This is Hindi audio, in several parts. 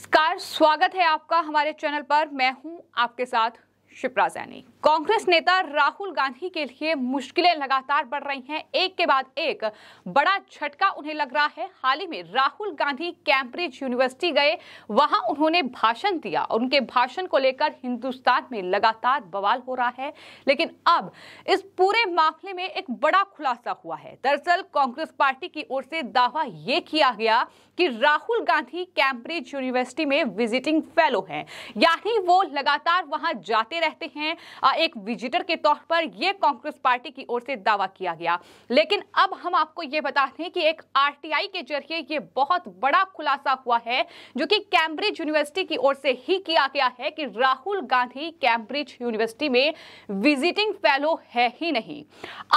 नमस्कार स्वागत है आपका हमारे चैनल पर मैं हूं आपके साथ शिप्रा सैनी कांग्रेस नेता राहुल गांधी के लिए मुश्किलें लगातार बढ़ रही हैं एक के बाद एक बड़ा झटका उन्हें लग रहा है हाल ही में राहुल गांधी कैम्ब्रिज यूनिवर्सिटी गए वहां उन्होंने भाषण दिया और उनके भाषण को लेकर हिंदुस्तान में लगातार बवाल हो रहा है लेकिन अब इस पूरे मामले में एक बड़ा खुलासा हुआ है दरअसल कांग्रेस पार्टी की ओर से दावा यह किया गया कि राहुल गांधी कैम्ब्रिज यूनिवर्सिटी में विजिटिंग फेलो हैं यानी वो लगातार वहां जाते रहते हैं एक विजिटर के तौर पर यह कांग्रेस पार्टी की ओर से दावा किया गया लेकिन अब हम आपको यह बता दें कि एक आरटीआई के जरिए यह बहुत बड़ा खुलासा हुआ है जो कि कैम्ब्रिज यूनिवर्सिटी की ओर से ही किया गया है कि राहुल गांधी कैम्ब्रिज यूनिवर्सिटी में विजिटिंग फेलो है ही नहीं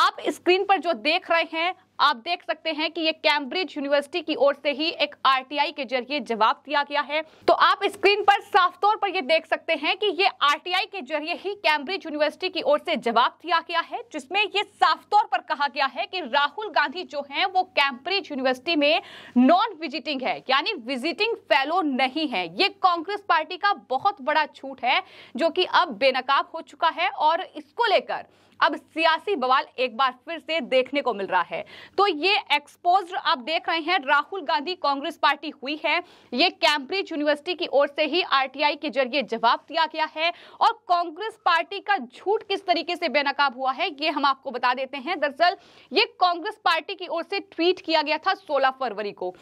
आप स्क्रीन पर जो देख रहे हैं आप देख सकते हैं कि ये कैम्ब्रिज यूनिवर्सिटी की ओर से ही एक आरटीआई के जरिए जवाब दिया गया है तो आप स्क्रीन पर साफ तौर पर ये देख सकते हैं कि ये आरटीआई के जरिए ही कैम्ब्रिज यूनिवर्सिटी की ओर से जवाब दिया गया है जिसमें ये साफ तौर पर कहा गया है कि राहुल गांधी जो है वो कैम्ब्रिज यूनिवर्सिटी में नॉन विजिटिंग है यानी विजिटिंग फेलो नहीं है ये कांग्रेस पार्टी का बहुत बड़ा छूट है जो कि अब बेनकाब हो चुका है और इसको लेकर अब सियासी बवाल एक बार फिर से देखने को मिल रहा है तो ये एक्सपोज आप देख रहे हैं राहुल गांधी कांग्रेस पार्टी हुई है ये कैम्ब्रिज यूनिवर्सिटी की ओर से ही आरटीआई के जरिए जवाब दिया गया है और कांग्रेस पार्टी का झूठ किस तरीके से बेनकाब हुआ है ये हम आपको बता देते हैं दरअसल ये कांग्रेस पार्टी की ओर से ट्वीट किया गया था सोलह फरवरी को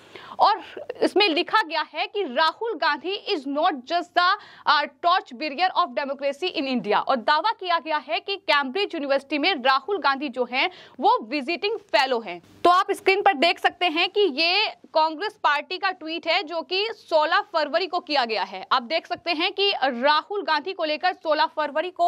और इसमें लिखा गया है कि Rahul Gandhi is not just the torch bearer of democracy in India और दावा किया गया है कि कैम्ब्रिज यूनिवर्सिटी में राहुल गांधी जो हैं वो विजिटिंग फेलो हैं तो आप स्क्रीन पर देख सकते हैं कि ये कांग्रेस पार्टी का ट्वीट है जो कि 16 फरवरी को किया गया है आप देख सकते हैं कि राहुल गांधी को लेकर 16 फरवरी को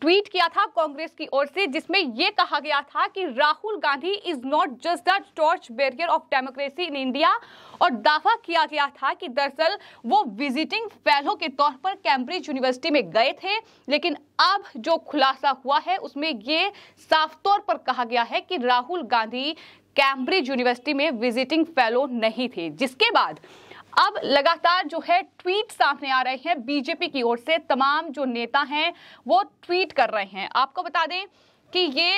ट्वीट किया था कांग्रेस की ओर से जिसमें यह कहा गया था कि Rahul Gandhi is not just the torch bearer of democracy in India और दावा किया गया था कि दरअसल वो विजिटिंग फेलो के तौर पर कैम्ब्रिज यूनिवर्सिटी में गए थे लेकिन अब जो खुलासा हुआ है उसमें यह साफ तौर पर कहा गया है कि राहुल गांधी कैम्ब्रिज यूनिवर्सिटी में विजिटिंग फेलो नहीं थे जिसके बाद अब लगातार जो है ट्वीट सामने आ रहे हैं बीजेपी की ओर से तमाम जो नेता हैं वो ट्वीट कर रहे हैं आपको बता दें कि ये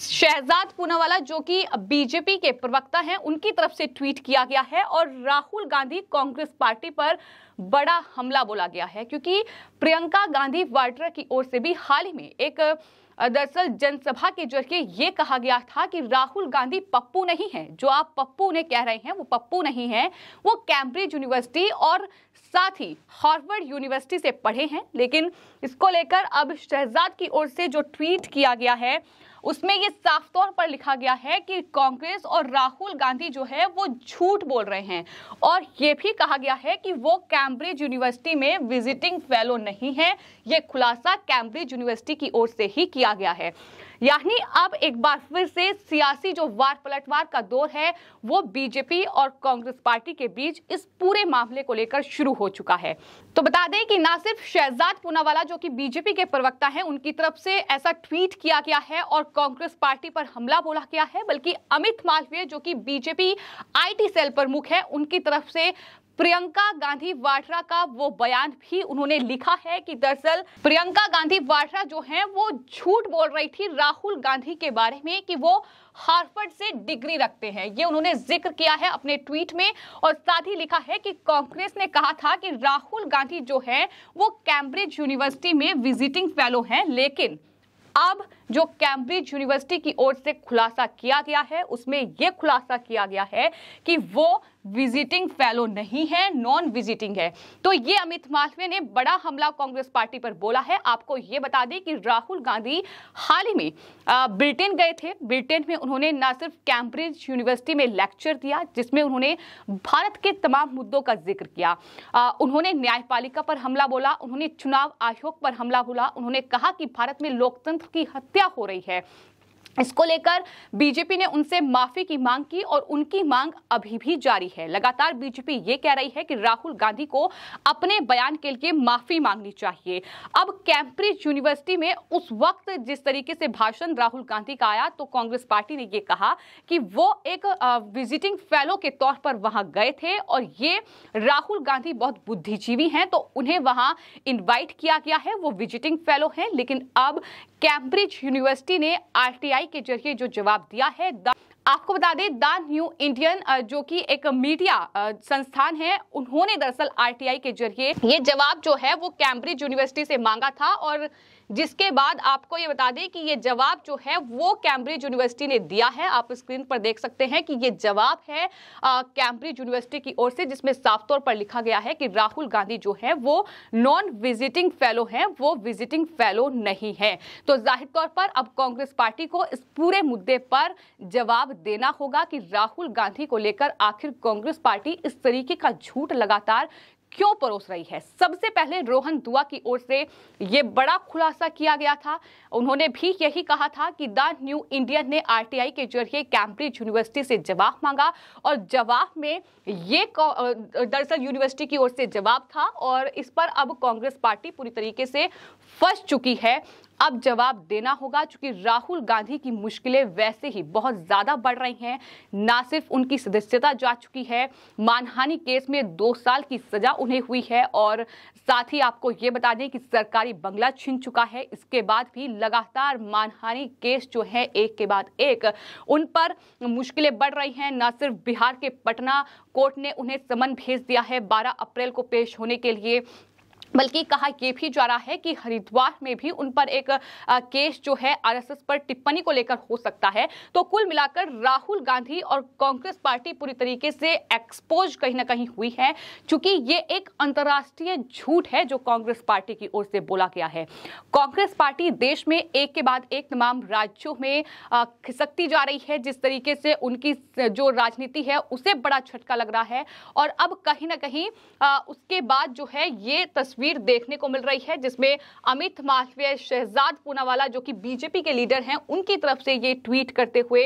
शहजाद पूनावाला जो कि बीजेपी के प्रवक्ता हैं उनकी तरफ से ट्वीट किया गया है और राहुल गांधी कांग्रेस पार्टी पर बड़ा हमला बोला गया है क्योंकि प्रियंका गांधी वाड्रा की ओर से भी हाल ही में एक दरअसल जनसभा के जरिए ये कहा गया था कि राहुल गांधी पप्पू नहीं है जो आप पप्पू ने कह रहे हैं वो पप्पू नहीं है वो कैम्ब्रिज यूनिवर्सिटी और साथ ही हार्वर्ड यूनिवर्सिटी से पढ़े हैं लेकिन इसको लेकर अब शहजाद की ओर से जो ट्वीट किया गया है उसमें ये साफ तौर पर लिखा गया है कि कांग्रेस और राहुल गांधी जो है वो झूठ बोल रहे हैं और ये भी कहा गया है कि वो कैम कैम्ब्रिज यूनिवर्सिटी में विजिटिंग फेलो नहीं है ये खुलासा कैम्ब्रिज यूनिवर्सिटी की ओर से ही किया गया है यानी अब एक बार फिर से सियासी जो वार पलटवार का दौर है वो बीजेपी और कांग्रेस पार्टी के बीच इस पूरे मामले को लेकर शुरू हो चुका है तो बता दें कि ना सिर्फ शहजाद पूनावाला जो कि बीजेपी के प्रवक्ता हैं उनकी तरफ से ऐसा ट्वीट किया गया है और कांग्रेस पार्टी पर हमला बोला गया है बल्कि अमित मालवीय जो कि बीजेपी आई सेल प्रमुख है उनकी तरफ से प्रियंका गांधी वाड्रा का वो बयान भी उन्होंने लिखा है कि दरअसल प्रियंका गांधी वाड्रा जो है वो झूठ बोल रही थी राहुल गांधी के बारे में कि वो हार्फर्ड से डिग्री रखते हैं ये उन्होंने जिक्र किया है अपने ट्वीट में और साथ ही लिखा है कि कांग्रेस ने कहा था कि राहुल गांधी जो है वो कैम्ब्रिज यूनिवर्सिटी में विजिटिंग फेलो हैं लेकिन अब जो कैम्ब्रिज यूनिवर्सिटी की ओर से खुलासा किया गया है उसमें यह खुलासा किया गया है कि वो विजिटिंग फेलो नहीं है नॉन विजिटिंग है तो ये अमित मालवीय ने बड़ा हमला कांग्रेस पार्टी पर बोला है आपको ये बता दें कि राहुल गांधी हाल ही में ब्रिटेन गए थे ब्रिटेन में उन्होंने न सिर्फ कैम्ब्रिज यूनिवर्सिटी में लेक्चर दिया जिसमें उन्होंने भारत के तमाम मुद्दों का जिक्र किया आ, उन्होंने न्यायपालिका पर हमला बोला उन्होंने चुनाव आयोग पर हमला बोला उन्होंने कहा कि भारत में लोकतंत्र की हत्या हत्या हो रही है इसको लेकर बीजेपी ने उनसे माफी की मांग की और उनकी मांग अभी भी जारी है लगातार बीजेपी ये कह रही है कि राहुल गांधी को अपने बयान के लिए माफी मांगनी चाहिए अब कैम्ब्रिज यूनिवर्सिटी में उस वक्त जिस तरीके से भाषण राहुल गांधी का आया तो कांग्रेस पार्टी ने ये कहा कि वो एक विजिटिंग फेलो के तौर पर वहां गए थे और ये राहुल गांधी बहुत बुद्धिजीवी हैं तो उन्हें वहां इन्वाइट किया गया है वो विजिटिंग फेलो है लेकिन अब कैम्ब्रिज यूनिवर्सिटी ने आर पीटीआई के जरिए जो जवाब दिया है आपको बता दें द न्यू इंडियन जो कि एक मीडिया संस्थान है उन्होंने दरअसल आरटीआई के जरिए ये जवाब जो है वो कैम्ब्रिज यूनिवर्सिटी से मांगा था और जिसके बाद आपको ये बता दें कि ये जवाब जो है वो कैम्ब्रिज यूनिवर्सिटी ने दिया है आप स्क्रीन पर देख सकते हैं कि ये जवाब है कैम्ब्रिज यूनिवर्सिटी की ओर से जिसमें साफ तौर पर लिखा गया है कि राहुल गांधी जो है वो नॉन विजिटिंग फेलो हैं वो विजिटिंग फेलो नहीं है तो जाहिर तौर पर अब कांग्रेस पार्टी को इस पूरे मुद्दे पर जवाब देना होगा कि राहुल गांधी को लेकर आखिर कांग्रेस पार्टी इस तरीके का झूठ लगातार क्यों परोस रही है सबसे पहले रोहन दुआ की ओर से ये बड़ा खुलासा किया गया था उन्होंने भी यही कहा था कि द न्यू इंडियन ने आरटीआई के जरिए कैम्ब्रिज यूनिवर्सिटी से जवाब मांगा और जवाब में ये दरअसल यूनिवर्सिटी की ओर से जवाब था और इस पर अब कांग्रेस पार्टी पूरी तरीके से फंस चुकी है अब जवाब देना होगा चूंकि राहुल गांधी की मुश्किलें वैसे ही बहुत ज़्यादा बढ़ रही हैं ना सिर्फ उनकी सदस्यता जा चुकी है मानहानि केस में दो साल की सजा उन्हें हुई है और साथ ही आपको ये बता दें कि सरकारी बंगला छिन चुका है इसके बाद भी लगातार मानहानि केस जो है एक के बाद एक उन पर मुश्किलें बढ़ रही हैं ना सिर्फ बिहार के पटना कोर्ट ने उन्हें समन भेज दिया है 12 अप्रैल को पेश होने के लिए बल्कि कहा यह भी जा रहा है कि हरिद्वार में भी उन पर एक केस जो है आरएसएस पर टिप्पणी को लेकर हो सकता है तो कुल मिलाकर राहुल गांधी और कांग्रेस पार्टी पूरी तरीके से एक्सपोज कहीं ना कहीं हुई है क्योंकि ये एक अंतर्राष्ट्रीय झूठ है जो कांग्रेस पार्टी की ओर से बोला गया है कांग्रेस पार्टी देश में एक के बाद एक तमाम राज्यों में खिसकती जा रही है जिस तरीके से उनकी जो राजनीति है उसे बड़ा झटका लग रहा है और अब कहीं ना कहीं उसके बाद जो है ये तस्वीर तस्वीर देखने को मिल रही है जिसमें अमित मालवीय शहजाद पूनावाला जो कि बीजेपी के लीडर हैं उनकी तरफ से ये ट्वीट करते हुए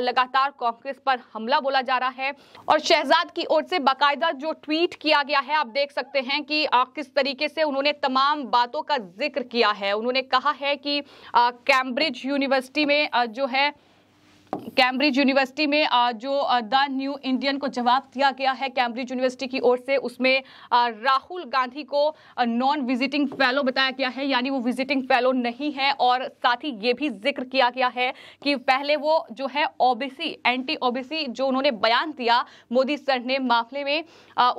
लगातार कांग्रेस पर हमला बोला जा रहा है और शहजाद की ओर से बाकायदा जो ट्वीट किया गया है आप देख सकते हैं कि किस तरीके से उन्होंने तमाम बातों का जिक्र किया है उन्होंने कहा है कि कैम्ब्रिज यूनिवर्सिटी में जो है कैम्ब्रिज यूनिवर्सिटी में जो द न्यू इंडियन को जवाब दिया गया है कैम्ब्रिज यूनिवर्सिटी की ओर से उसमें राहुल गांधी को नॉन विजिटिंग फेलो बताया गया है यानी वो विजिटिंग फेलो नहीं है और साथ ही ये भी जिक्र किया गया है कि पहले वो जो है ओबीसी एंटी ओबीसी जो उन्होंने बयान दिया मोदी सर ने मामले में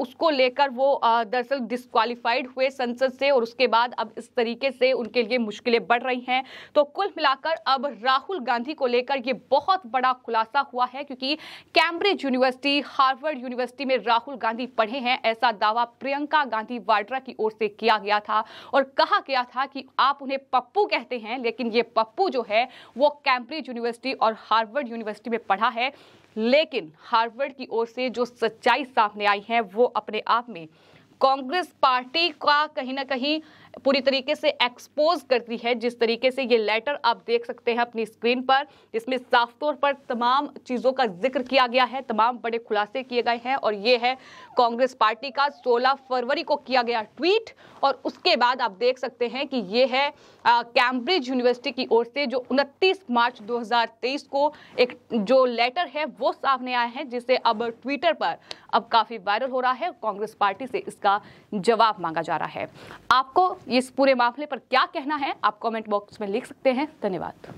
उसको लेकर वो दरअसल डिस्कालीफाइड हुए संसद से और उसके बाद अब इस तरीके से उनके लिए मुश्किलें बढ़ रही हैं तो कुल मिलाकर अब राहुल गांधी को लेकर ये बहुत बहुत बड़ा खुलासा हुआ है क्योंकि कैम्ब्रिज यूनिवर्सिटी हार्वर्ड यूनिवर्सिटी में राहुल गांधी पढ़े हैं ऐसा दावा प्रियंका गांधी वाड्रा की ओर से किया गया था और कहा गया था कि आप उन्हें पप्पू कहते हैं लेकिन ये पप्पू जो है वो कैम्ब्रिज यूनिवर्सिटी और हार्वर्ड यूनिवर्सिटी में पढ़ा है लेकिन हार्वर्ड की ओर से जो सच्चाई सामने आई है वो अपने आप में कांग्रेस पार्टी का कहीं ना कहीं पूरी तरीके से एक्सपोज करती है जिस तरीके से ये लेटर आप देख सकते हैं अपनी स्क्रीन पर इसमें साफ तौर पर तमाम चीज़ों का जिक्र किया गया है तमाम बड़े खुलासे किए गए हैं और ये है कांग्रेस पार्टी का 16 फरवरी को किया गया ट्वीट और उसके बाद आप देख सकते हैं कि ये है कैम्ब्रिज यूनिवर्सिटी की ओर से जो उनतीस मार्च दो को एक जो लेटर है वो सामने आया है जिसे अब ट्विटर पर अब काफ़ी वायरल हो रहा है कांग्रेस पार्टी से इसका जवाब मांगा जा रहा है आपको इस पूरे मामले पर क्या कहना है आप कमेंट बॉक्स में लिख सकते हैं धन्यवाद